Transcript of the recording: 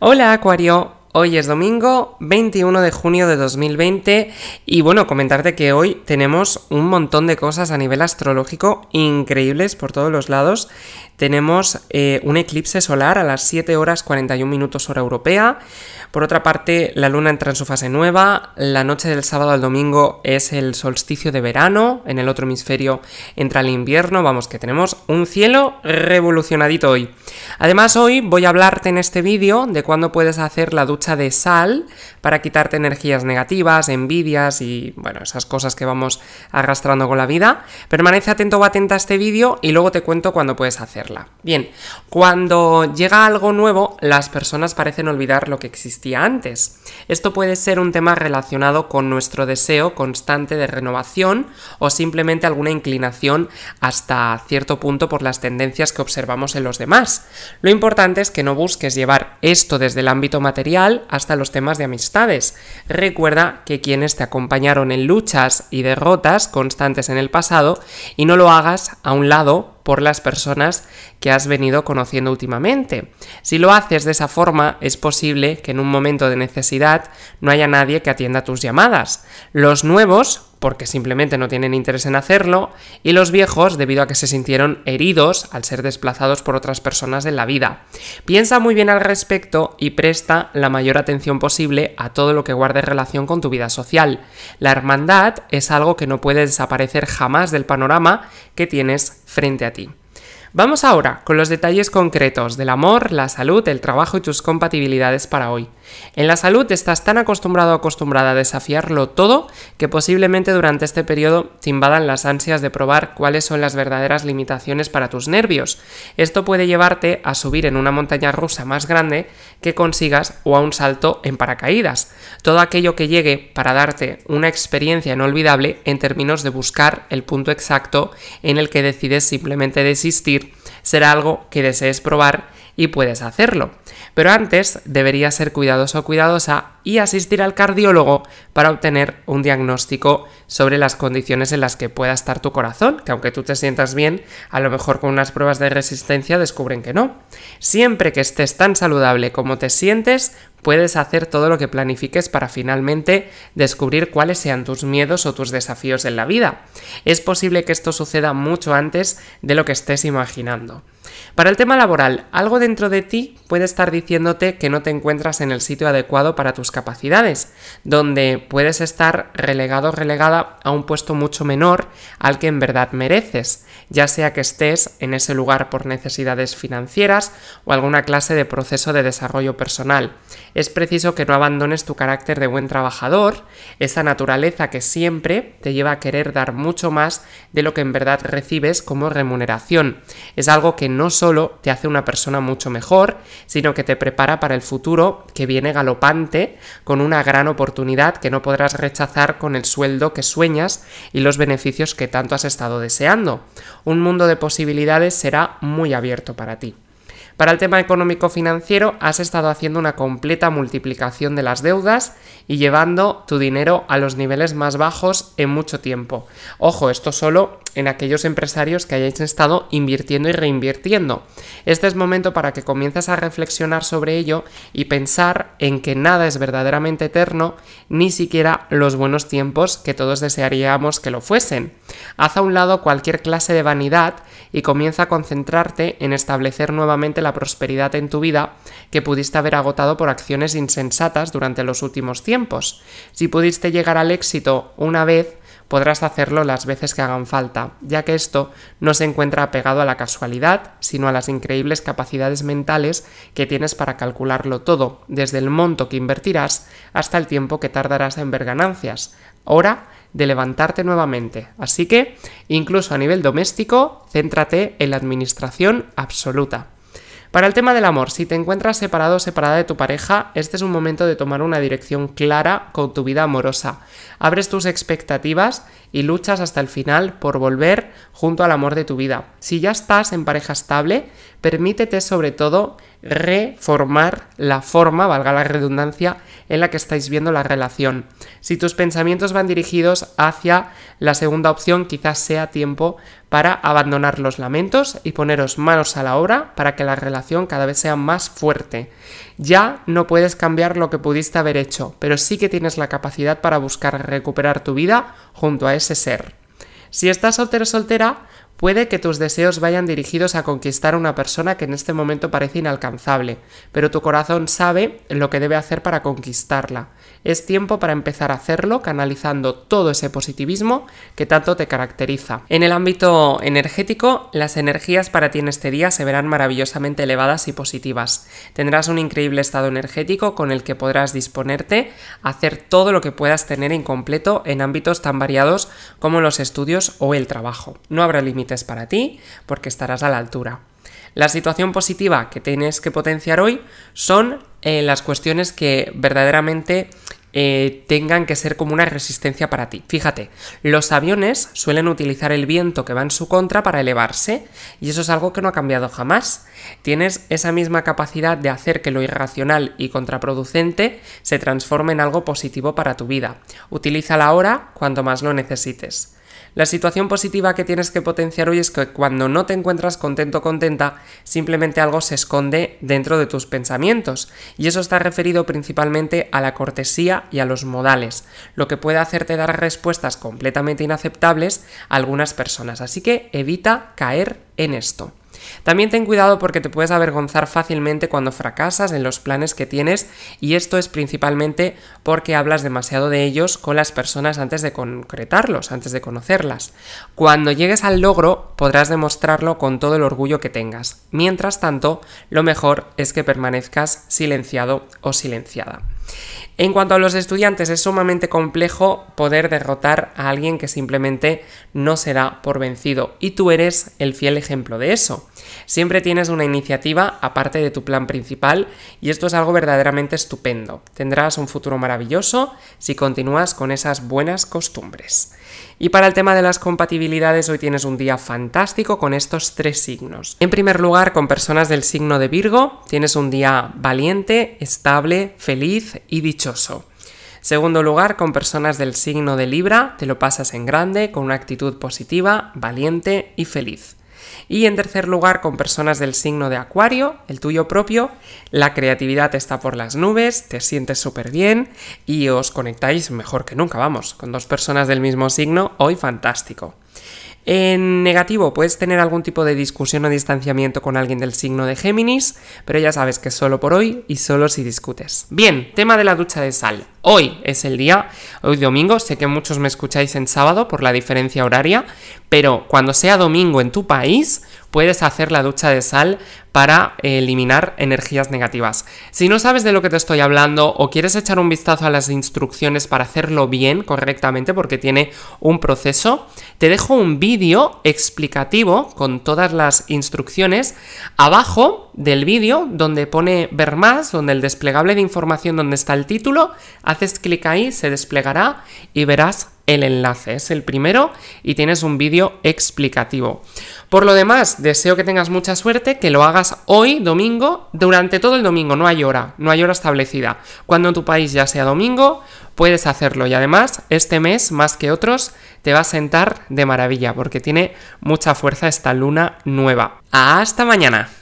Hola Acuario, hoy es domingo 21 de junio de 2020 y bueno, comentarte que hoy tenemos un montón de cosas a nivel astrológico increíbles por todos los lados tenemos eh, un eclipse solar a las 7 horas 41 minutos hora europea. Por otra parte, la luna entra en su fase nueva. La noche del sábado al domingo es el solsticio de verano. En el otro hemisferio entra el invierno. Vamos, que tenemos un cielo revolucionadito hoy. Además, hoy voy a hablarte en este vídeo de cuándo puedes hacer la ducha de sal para quitarte energías negativas, envidias y, bueno, esas cosas que vamos arrastrando con la vida. Permanece atento o atenta a este vídeo y luego te cuento cuándo puedes hacer. Bien, cuando llega algo nuevo, las personas parecen olvidar lo que existía antes. Esto puede ser un tema relacionado con nuestro deseo constante de renovación o simplemente alguna inclinación hasta cierto punto por las tendencias que observamos en los demás. Lo importante es que no busques llevar esto desde el ámbito material hasta los temas de amistades. Recuerda que quienes te acompañaron en luchas y derrotas constantes en el pasado y no lo hagas a un lado por las personas que has venido conociendo últimamente. Si lo haces de esa forma, es posible que en un momento de necesidad no haya nadie que atienda tus llamadas. Los nuevos porque simplemente no tienen interés en hacerlo, y los viejos debido a que se sintieron heridos al ser desplazados por otras personas en la vida. Piensa muy bien al respecto y presta la mayor atención posible a todo lo que guarde relación con tu vida social. La hermandad es algo que no puede desaparecer jamás del panorama que tienes frente a ti. Vamos ahora con los detalles concretos del amor, la salud, el trabajo y tus compatibilidades para hoy. En la salud estás tan acostumbrado o acostumbrada a desafiarlo todo que posiblemente durante este periodo te invadan las ansias de probar cuáles son las verdaderas limitaciones para tus nervios. Esto puede llevarte a subir en una montaña rusa más grande que consigas o a un salto en paracaídas. Todo aquello que llegue para darte una experiencia inolvidable en términos de buscar el punto exacto en el que decides simplemente desistir será algo que desees probar y puedes hacerlo. Pero antes deberías ser cuidadoso o cuidadosa y asistir al cardiólogo para obtener un diagnóstico sobre las condiciones en las que pueda estar tu corazón, que aunque tú te sientas bien, a lo mejor con unas pruebas de resistencia descubren que no. Siempre que estés tan saludable como te sientes, puedes hacer todo lo que planifiques para finalmente descubrir cuáles sean tus miedos o tus desafíos en la vida. Es posible que esto suceda mucho antes de lo que estés imaginando. Para el tema laboral, algo dentro de ti puede estar diciéndote que no te encuentras en el sitio adecuado para tus capacidades, donde puedes estar relegado o relegada a un puesto mucho menor al que en verdad mereces, ya sea que estés en ese lugar por necesidades financieras o alguna clase de proceso de desarrollo personal. Es preciso que no abandones tu carácter de buen trabajador, esa naturaleza que siempre te lleva a querer dar mucho más de lo que en verdad recibes como remuneración. Es algo que no solo te hace una persona mucho mejor, sino que te prepara para el futuro que viene galopante con una gran oportunidad que no podrás rechazar con el sueldo que sueñas y los beneficios que tanto has estado deseando. Un mundo de posibilidades será muy abierto para ti. Para el tema económico-financiero has estado haciendo una completa multiplicación de las deudas y llevando tu dinero a los niveles más bajos en mucho tiempo. Ojo, esto solo en aquellos empresarios que hayáis estado invirtiendo y reinvirtiendo. Este es momento para que comiences a reflexionar sobre ello y pensar en que nada es verdaderamente eterno, ni siquiera los buenos tiempos que todos desearíamos que lo fuesen. Haz a un lado cualquier clase de vanidad y comienza a concentrarte en establecer nuevamente la prosperidad en tu vida que pudiste haber agotado por acciones insensatas durante los últimos tiempos. Si pudiste llegar al éxito una vez, podrás hacerlo las veces que hagan falta, ya que esto no se encuentra apegado a la casualidad, sino a las increíbles capacidades mentales que tienes para calcularlo todo, desde el monto que invertirás hasta el tiempo que tardarás en ver ganancias. Hora de levantarte nuevamente. Así que, incluso a nivel doméstico, céntrate en la administración absoluta. Para el tema del amor, si te encuentras separado o separada de tu pareja, este es un momento de tomar una dirección clara con tu vida amorosa. Abres tus expectativas y luchas hasta el final por volver junto al amor de tu vida. Si ya estás en pareja estable, permítete sobre todo reformar la forma, valga la redundancia, en la que estáis viendo la relación. Si tus pensamientos van dirigidos hacia la segunda opción, quizás sea tiempo para abandonar los lamentos y poneros manos a la obra para que la relación cada vez sea más fuerte. Ya no puedes cambiar lo que pudiste haber hecho, pero sí que tienes la capacidad para buscar recuperar tu vida junto a ese ser. Si estás soltero soltera, Puede que tus deseos vayan dirigidos a conquistar a una persona que en este momento parece inalcanzable, pero tu corazón sabe lo que debe hacer para conquistarla. Es tiempo para empezar a hacerlo canalizando todo ese positivismo que tanto te caracteriza. En el ámbito energético, las energías para ti en este día se verán maravillosamente elevadas y positivas. Tendrás un increíble estado energético con el que podrás disponerte a hacer todo lo que puedas tener incompleto en ámbitos tan variados como los estudios o el trabajo. No habrá límites para ti porque estarás a la altura. La situación positiva que tienes que potenciar hoy son eh, las cuestiones que verdaderamente eh, tengan que ser como una resistencia para ti. Fíjate, los aviones suelen utilizar el viento que va en su contra para elevarse y eso es algo que no ha cambiado jamás. Tienes esa misma capacidad de hacer que lo irracional y contraproducente se transforme en algo positivo para tu vida. Utilízala ahora cuando más lo necesites. La situación positiva que tienes que potenciar hoy es que cuando no te encuentras contento contenta, simplemente algo se esconde dentro de tus pensamientos. Y eso está referido principalmente a la cortesía y a los modales, lo que puede hacerte dar respuestas completamente inaceptables a algunas personas. Así que evita caer en esto. También ten cuidado porque te puedes avergonzar fácilmente cuando fracasas en los planes que tienes y esto es principalmente porque hablas demasiado de ellos con las personas antes de concretarlos, antes de conocerlas. Cuando llegues al logro podrás demostrarlo con todo el orgullo que tengas. Mientras tanto, lo mejor es que permanezcas silenciado o silenciada. En cuanto a los estudiantes, es sumamente complejo poder derrotar a alguien que simplemente no será por vencido. Y tú eres el fiel ejemplo de eso. Siempre tienes una iniciativa aparte de tu plan principal y esto es algo verdaderamente estupendo. Tendrás un futuro maravilloso si continúas con esas buenas costumbres. Y para el tema de las compatibilidades, hoy tienes un día fantástico con estos tres signos. En primer lugar, con personas del signo de Virgo, tienes un día valiente, estable, feliz y dichoso Segundo lugar, con personas del signo de Libra, te lo pasas en grande, con una actitud positiva, valiente y feliz. Y en tercer lugar, con personas del signo de Acuario, el tuyo propio, la creatividad está por las nubes, te sientes súper bien y os conectáis mejor que nunca, vamos, con dos personas del mismo signo, hoy fantástico. En negativo, puedes tener algún tipo de discusión o distanciamiento con alguien del signo de Géminis, pero ya sabes que solo por hoy y solo si discutes. Bien, tema de la ducha de sal. Hoy es el día, hoy domingo, sé que muchos me escucháis en sábado por la diferencia horaria, pero cuando sea domingo en tu país puedes hacer la ducha de sal para eh, eliminar energías negativas. Si no sabes de lo que te estoy hablando o quieres echar un vistazo a las instrucciones para hacerlo bien, correctamente, porque tiene un proceso, te dejo un vídeo explicativo con todas las instrucciones abajo del vídeo donde pone ver más, donde el desplegable de información donde está el título, haces clic ahí, se desplegará y verás el enlace, es el primero y tienes un vídeo explicativo. Por lo demás, deseo que tengas mucha suerte, que lo hagas hoy, domingo, durante todo el domingo, no hay hora, no hay hora establecida. Cuando en tu país ya sea domingo, puedes hacerlo y además este mes, más que otros, te va a sentar de maravilla porque tiene mucha fuerza esta luna nueva. Hasta mañana.